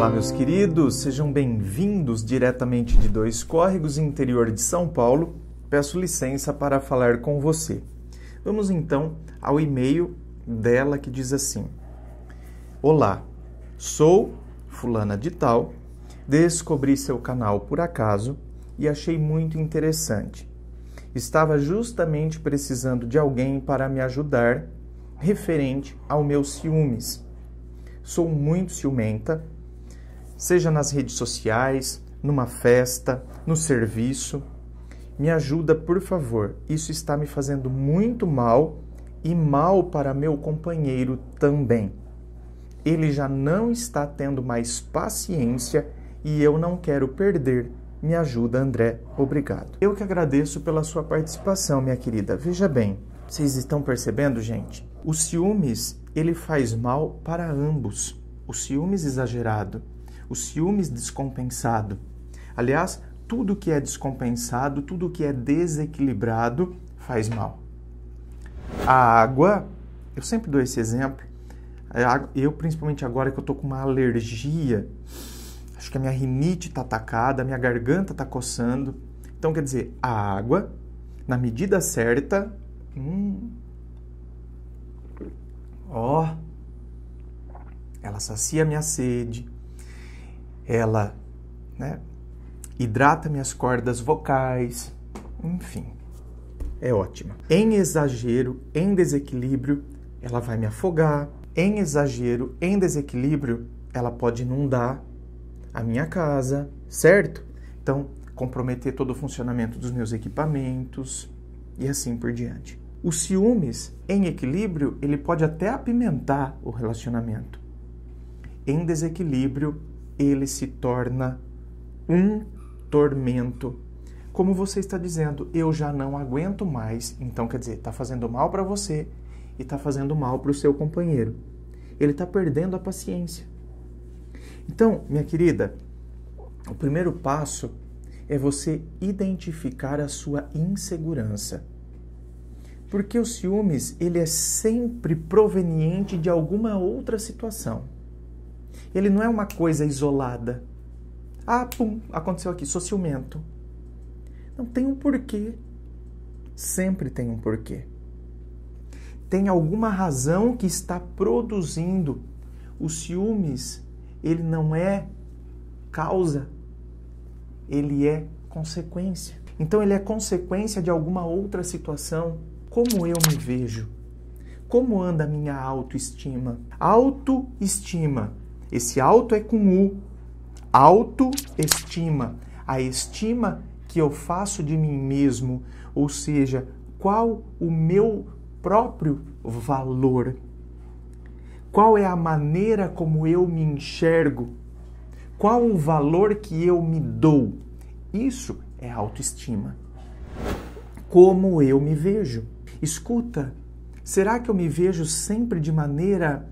Olá, meus queridos, sejam bem-vindos diretamente de Dois Córregos, interior de São Paulo. Peço licença para falar com você. Vamos então ao e-mail dela que diz assim: Olá, sou Fulana de Tal, descobri seu canal por acaso e achei muito interessante. Estava justamente precisando de alguém para me ajudar referente ao meus ciúmes. Sou muito ciumenta seja nas redes sociais, numa festa, no serviço. Me ajuda, por favor. Isso está me fazendo muito mal e mal para meu companheiro também. Ele já não está tendo mais paciência e eu não quero perder. Me ajuda, André. Obrigado. Eu que agradeço pela sua participação, minha querida. Veja bem, vocês estão percebendo, gente? O ciúmes, ele faz mal para ambos. O ciúmes exagerado o ciúmes descompensado. Aliás, tudo que é descompensado, tudo que é desequilibrado faz mal. A água, eu sempre dou esse exemplo, eu principalmente agora que eu tô com uma alergia, acho que a minha rinite está atacada, a minha garganta está coçando. Então, quer dizer, a água, na medida certa, hum, ó, ela sacia a minha sede, ela né, hidrata minhas cordas vocais, enfim, é ótima. Em exagero, em desequilíbrio, ela vai me afogar. Em exagero, em desequilíbrio, ela pode inundar a minha casa, certo? Então, comprometer todo o funcionamento dos meus equipamentos e assim por diante. O ciúmes, em equilíbrio, ele pode até apimentar o relacionamento. Em desequilíbrio, ele se torna um tormento. Como você está dizendo, eu já não aguento mais, então quer dizer, está fazendo mal para você e está fazendo mal para o seu companheiro. Ele está perdendo a paciência. Então, minha querida, o primeiro passo é você identificar a sua insegurança. Porque o ciúmes, ele é sempre proveniente de alguma outra situação. Ele não é uma coisa isolada. Ah, pum, aconteceu aqui, sou ciumento. Não tem um porquê. Sempre tem um porquê. Tem alguma razão que está produzindo os ciúmes. Ele não é causa, ele é consequência. Então ele é consequência de alguma outra situação. Como eu me vejo? Como anda a minha autoestima? Autoestima esse alto é com U. Autoestima. A estima que eu faço de mim mesmo, ou seja, qual o meu próprio valor. Qual é a maneira como eu me enxergo? Qual o valor que eu me dou? Isso é autoestima. Como eu me vejo? Escuta, será que eu me vejo sempre de maneira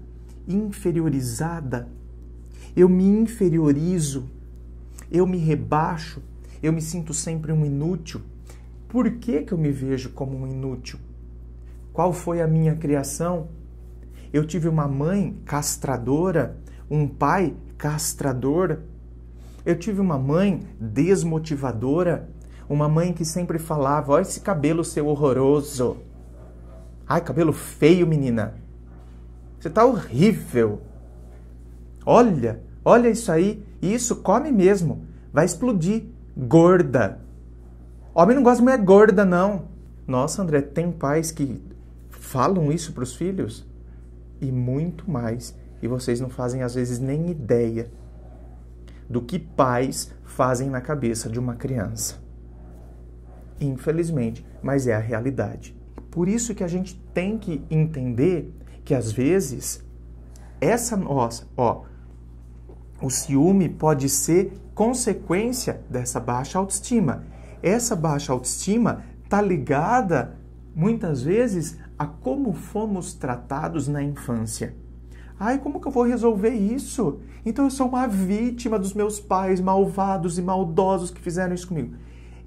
inferiorizada, eu me inferiorizo, eu me rebaixo, eu me sinto sempre um inútil. Por que, que eu me vejo como um inútil? Qual foi a minha criação? Eu tive uma mãe castradora, um pai castrador. Eu tive uma mãe desmotivadora, uma mãe que sempre falava: Olha esse cabelo seu horroroso. Ai, cabelo feio, menina. Você tá horrível. Olha, Olha isso aí, isso, come mesmo. Vai explodir. Gorda. Homem não gosta de mulher gorda, não. Nossa, André, tem pais que falam isso para os filhos? E muito mais. E vocês não fazem, às vezes, nem ideia do que pais fazem na cabeça de uma criança. Infelizmente, mas é a realidade. Por isso que a gente tem que entender que às vezes essa nossa, ó, o ciúme pode ser consequência dessa baixa autoestima. Essa baixa autoestima está ligada, muitas vezes, a como fomos tratados na infância. Ai, como que eu vou resolver isso? Então eu sou uma vítima dos meus pais malvados e maldosos que fizeram isso comigo.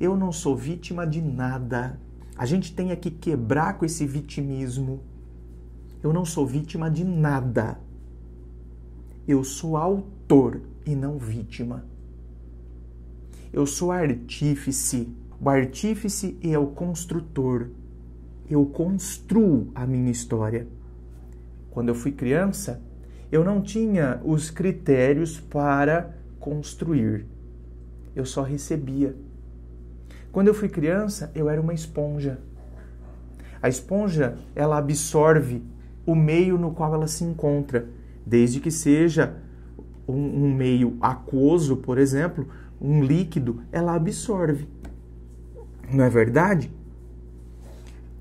Eu não sou vítima de nada. A gente tem que quebrar com esse vitimismo. Eu não sou vítima de nada. Eu sou autor ator e não vítima. Eu sou artífice. O artífice é o construtor. Eu construo a minha história. Quando eu fui criança, eu não tinha os critérios para construir. Eu só recebia. Quando eu fui criança, eu era uma esponja. A esponja, ela absorve o meio no qual ela se encontra, desde que seja um, um meio aquoso, por exemplo, um líquido, ela absorve. Não é verdade?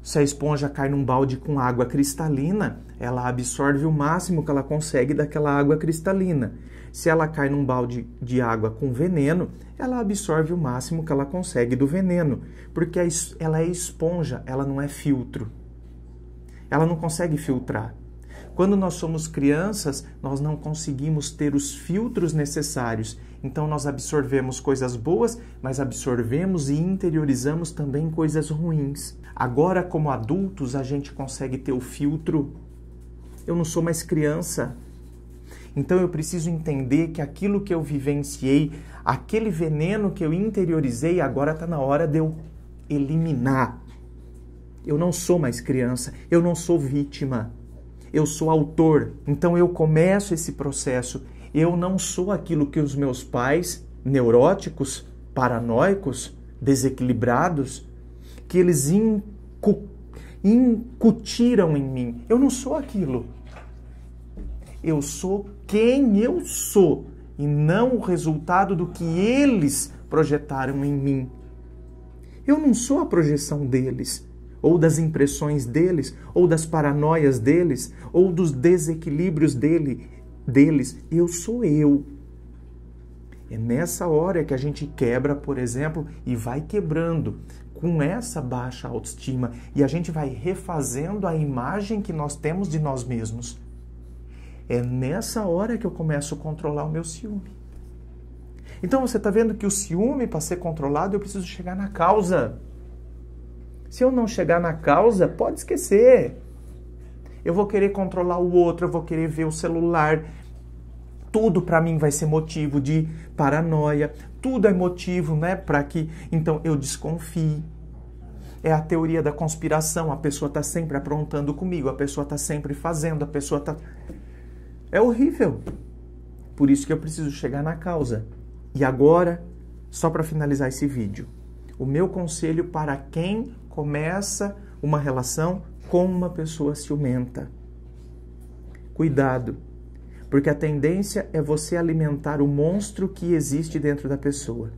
Se a esponja cai num balde com água cristalina, ela absorve o máximo que ela consegue daquela água cristalina. Se ela cai num balde de água com veneno, ela absorve o máximo que ela consegue do veneno, porque ela é esponja, ela não é filtro. Ela não consegue filtrar. Quando nós somos crianças, nós não conseguimos ter os filtros necessários. Então nós absorvemos coisas boas, mas absorvemos e interiorizamos também coisas ruins. Agora, como adultos, a gente consegue ter o filtro. Eu não sou mais criança. Então eu preciso entender que aquilo que eu vivenciei, aquele veneno que eu interiorizei, agora está na hora de eu eliminar. Eu não sou mais criança, eu não sou vítima eu sou autor. Então eu começo esse processo. Eu não sou aquilo que os meus pais, neuróticos, paranoicos, desequilibrados, que eles incu incutiram em mim. Eu não sou aquilo. Eu sou quem eu sou e não o resultado do que eles projetaram em mim. Eu não sou a projeção deles ou das impressões deles, ou das paranoias deles, ou dos desequilíbrios dele, deles. Eu sou eu. É nessa hora que a gente quebra, por exemplo, e vai quebrando com essa baixa autoestima e a gente vai refazendo a imagem que nós temos de nós mesmos. É nessa hora que eu começo a controlar o meu ciúme. Então você está vendo que o ciúme, para ser controlado, eu preciso chegar na causa. Se eu não chegar na causa, pode esquecer. Eu vou querer controlar o outro, eu vou querer ver o celular. Tudo para mim vai ser motivo de paranoia. Tudo é motivo, né, para que então eu desconfie. É a teoria da conspiração, a pessoa está sempre aprontando comigo, a pessoa está sempre fazendo, a pessoa está É horrível. Por isso que eu preciso chegar na causa. E agora, só para finalizar esse vídeo, o meu conselho para quem começa uma relação com uma pessoa ciumenta. Cuidado, porque a tendência é você alimentar o monstro que existe dentro da pessoa.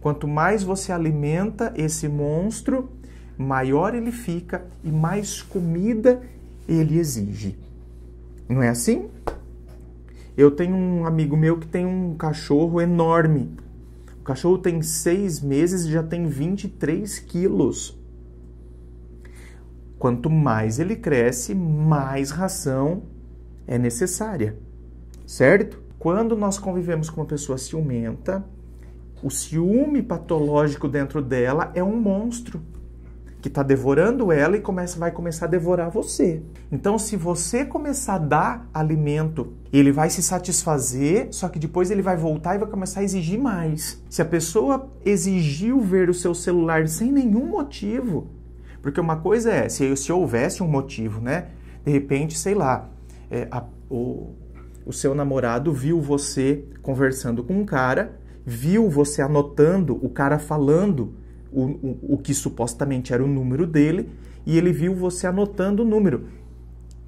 Quanto mais você alimenta esse monstro, maior ele fica e mais comida ele exige. Não é assim? Eu tenho um amigo meu que tem um cachorro enorme o cachorro tem seis meses e já tem 23 quilos. Quanto mais ele cresce, mais ração é necessária, certo? Quando nós convivemos com uma pessoa ciumenta, o ciúme patológico dentro dela é um monstro que está devorando ela e começa, vai começar a devorar você. Então, se você começar a dar alimento, ele vai se satisfazer, só que depois ele vai voltar e vai começar a exigir mais. Se a pessoa exigiu ver o seu celular sem nenhum motivo, porque uma coisa é, se, se houvesse um motivo, né? De repente, sei lá, é, a, o, o seu namorado viu você conversando com um cara, viu você anotando, o cara falando o, o, que supostamente era o número dele e ele viu você anotando o número.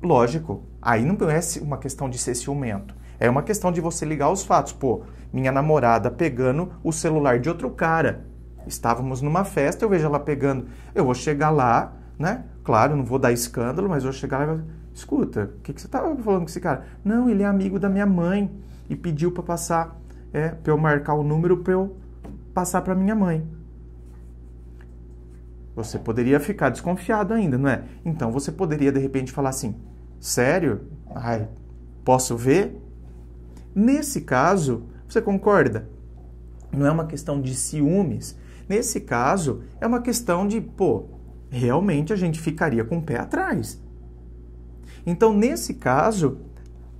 Lógico, aí não é uma questão de ser ciumento. É uma questão de você ligar os fatos. Pô, minha namorada pegando o celular de outro cara. Estávamos numa festa, eu vejo ela pegando. Eu vou chegar lá, né? Claro, não vou dar escândalo, mas vou chegar lá e escuta, o que, que você estava falando com esse cara? Não, ele é amigo da minha mãe e pediu para passar, é, para eu marcar o número para eu passar para minha mãe. Você poderia ficar desconfiado ainda, não é? Então você poderia de repente falar assim: sério? Ai, posso ver? Nesse caso, você concorda? Não é uma questão de ciúmes. Nesse caso, é uma questão de, pô, realmente a gente ficaria com o pé atrás. Então, nesse caso,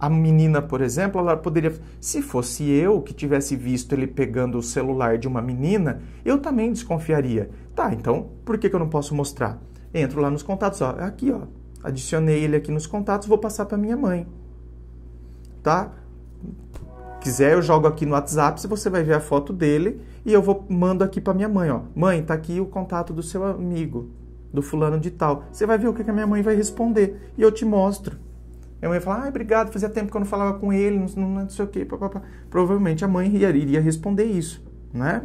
a menina, por exemplo, ela poderia. Se fosse eu que tivesse visto ele pegando o celular de uma menina, eu também desconfiaria. Tá, então por que, que eu não posso mostrar? Entro lá nos contatos, ó, aqui, ó. Adicionei ele aqui nos contatos, vou passar para minha mãe. Tá? Quiser, eu jogo aqui no WhatsApp, se você vai ver a foto dele e eu vou mando aqui para minha mãe, ó. Mãe, tá aqui o contato do seu amigo, do fulano de tal. Você vai ver o que, que a minha mãe vai responder e eu te mostro a mãe ia falar, ah, obrigado, fazia tempo que eu não falava com ele, não, não, não sei o quê, papapá. Provavelmente a mãe iria responder isso, né?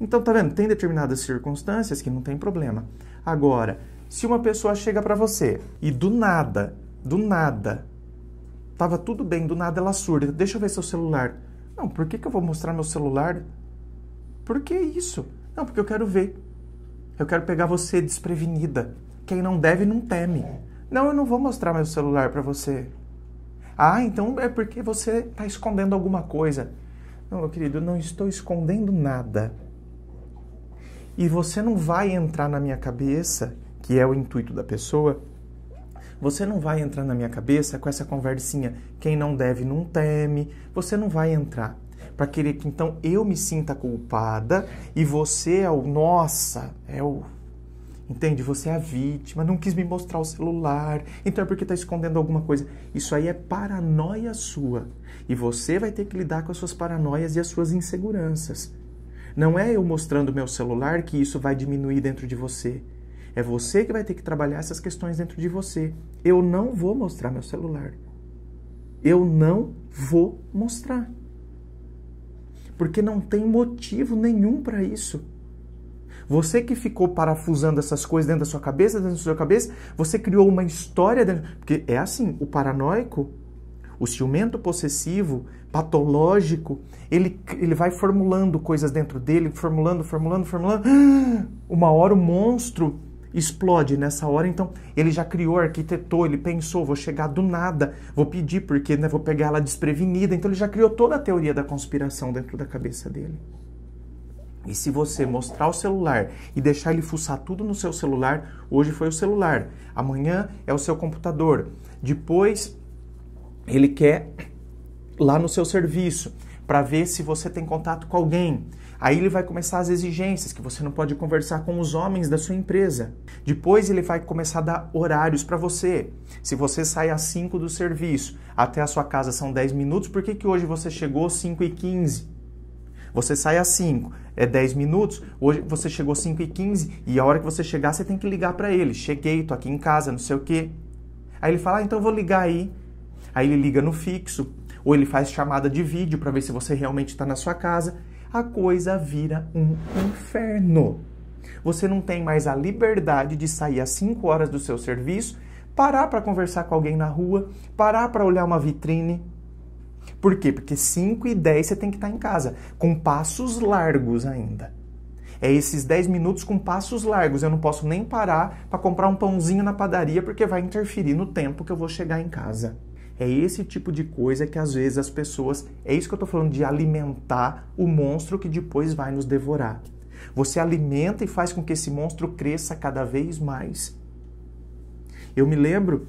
Então, tá vendo? Tem determinadas circunstâncias que não tem problema. Agora, se uma pessoa chega para você e do nada, do nada, tava tudo bem, do nada ela surda, deixa eu ver seu celular. Não, por que, que eu vou mostrar meu celular? Por que isso? Não, porque eu quero ver. Eu quero pegar você desprevenida. Quem não deve, não teme. Não, eu não vou mostrar meu celular para você. Ah, então é porque você está escondendo alguma coisa. Não, meu querido, não estou escondendo nada. E você não vai entrar na minha cabeça, que é o intuito da pessoa, você não vai entrar na minha cabeça com essa conversinha, quem não deve não teme, você não vai entrar para querer que então eu me sinta culpada e você é o nossa, é o Entende? Você é a vítima, não quis me mostrar o celular, então é porque está escondendo alguma coisa. Isso aí é paranoia sua. E você vai ter que lidar com as suas paranoias e as suas inseguranças. Não é eu mostrando meu celular que isso vai diminuir dentro de você. É você que vai ter que trabalhar essas questões dentro de você. Eu não vou mostrar meu celular. Eu não vou mostrar. Porque não tem motivo nenhum para isso. Você que ficou parafusando essas coisas dentro da sua cabeça, dentro da sua cabeça, você criou uma história dentro. Porque é assim, o paranoico, o ciumento possessivo, patológico, ele, ele vai formulando coisas dentro dele, formulando, formulando, formulando. Uma hora o monstro explode nessa hora, então ele já criou, arquitetou, ele pensou, vou chegar do nada, vou pedir porque né, vou pegar ela desprevenida, então ele já criou toda a teoria da conspiração dentro da cabeça dele. E se você mostrar o celular e deixar ele fuçar tudo no seu celular, hoje foi o celular, amanhã é o seu computador, depois ele quer lá no seu serviço para ver se você tem contato com alguém. Aí ele vai começar as exigências, que você não pode conversar com os homens da sua empresa. Depois ele vai começar a dar horários para você. Se você sai às 5 do serviço, até a sua casa são 10 minutos, por que, que hoje você chegou às 5 e 15? Você sai às 5, é 10 minutos, hoje você chegou 5 e 15 e a hora que você chegar você tem que ligar para ele. Cheguei, tô aqui em casa, não sei o quê. Aí ele fala, ah, então eu vou ligar aí. Aí ele liga no fixo, ou ele faz chamada de vídeo para ver se você realmente está na sua casa. A coisa vira um inferno. Você não tem mais a liberdade de sair às 5 horas do seu serviço, parar para conversar com alguém na rua, parar para olhar uma vitrine, por quê? Porque 5 e 10 você tem que estar tá em casa, com passos largos ainda. É esses 10 minutos com passos largos. Eu não posso nem parar para comprar um pãozinho na padaria porque vai interferir no tempo que eu vou chegar em casa. É esse tipo de coisa que às vezes as pessoas. É isso que eu estou falando de alimentar o monstro que depois vai nos devorar. Você alimenta e faz com que esse monstro cresça cada vez mais. Eu me lembro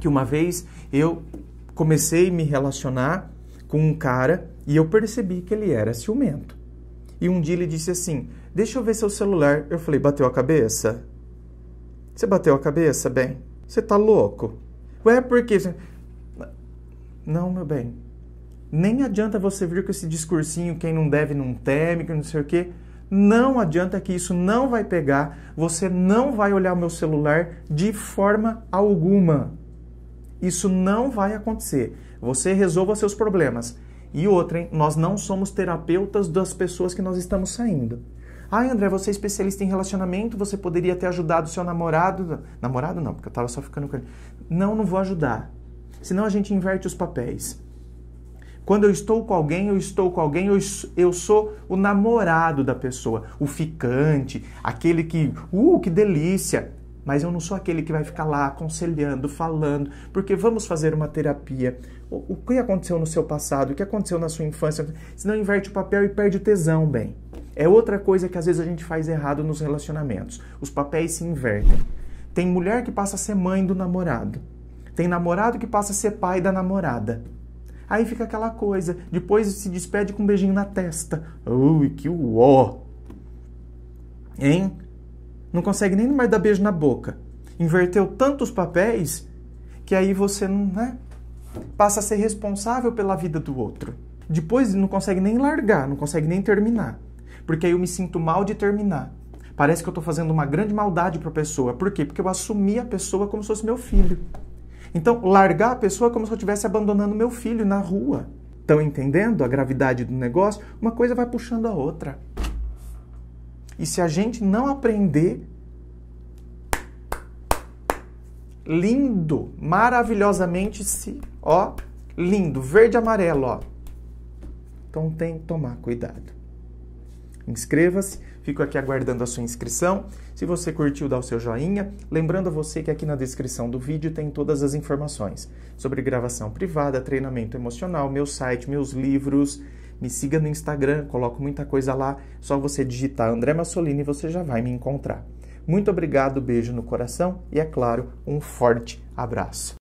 que uma vez eu comecei a me relacionar com um cara e eu percebi que ele era ciumento. E um dia ele disse assim: Deixa eu ver seu celular. Eu falei: Bateu a cabeça? Você bateu a cabeça, bem? Você tá louco? Ué, por quê? Não, meu bem. Nem adianta você vir com esse discursinho: quem não deve não teme, que não sei o quê. Não adianta que isso não vai pegar. Você não vai olhar o meu celular de forma alguma. Isso não vai acontecer. Você resolva seus problemas. E outra, hein? nós não somos terapeutas das pessoas que nós estamos saindo. Ah, André, você é especialista em relacionamento, você poderia ter ajudado seu namorado. Namorado não, porque eu tava só ficando com ele. Não, não vou ajudar. Senão a gente inverte os papéis. Quando eu estou com alguém, eu estou com alguém, eu, eu sou o namorado da pessoa, o ficante, aquele que, uh, que delícia. Mas eu não sou aquele que vai ficar lá aconselhando, falando, porque vamos fazer uma terapia. O, o que aconteceu no seu passado? O que aconteceu na sua infância? Senão inverte o papel e perde o tesão, bem. É outra coisa que às vezes a gente faz errado nos relacionamentos. Os papéis se invertem. Tem mulher que passa a ser mãe do namorado. Tem namorado que passa a ser pai da namorada. Aí fica aquela coisa, depois se despede com um beijinho na testa. Ui, que uó! Hein? Não consegue nem mais dar beijo na boca. Inverteu tantos papéis que aí você não, né? Passa a ser responsável pela vida do outro. Depois não consegue nem largar, não consegue nem terminar. Porque aí eu me sinto mal de terminar. Parece que eu estou fazendo uma grande maldade para a pessoa. Por quê? Porque eu assumi a pessoa como se fosse meu filho. Então, largar a pessoa é como se eu estivesse abandonando meu filho na rua. Estão entendendo a gravidade do negócio? Uma coisa vai puxando a outra. E se a gente não aprender, lindo, maravilhosamente se, ó, lindo, verde amarelo, ó. Então tem que tomar cuidado. Inscreva-se, fico aqui aguardando a sua inscrição. Se você curtiu, dá o seu joinha. Lembrando a você que aqui na descrição do vídeo tem todas as informações sobre gravação privada, treinamento emocional, meu site, meus livros, me siga no Instagram, coloco muita coisa lá. Só você digitar André Massolini e você já vai me encontrar. Muito obrigado, beijo no coração e, é claro, um forte abraço.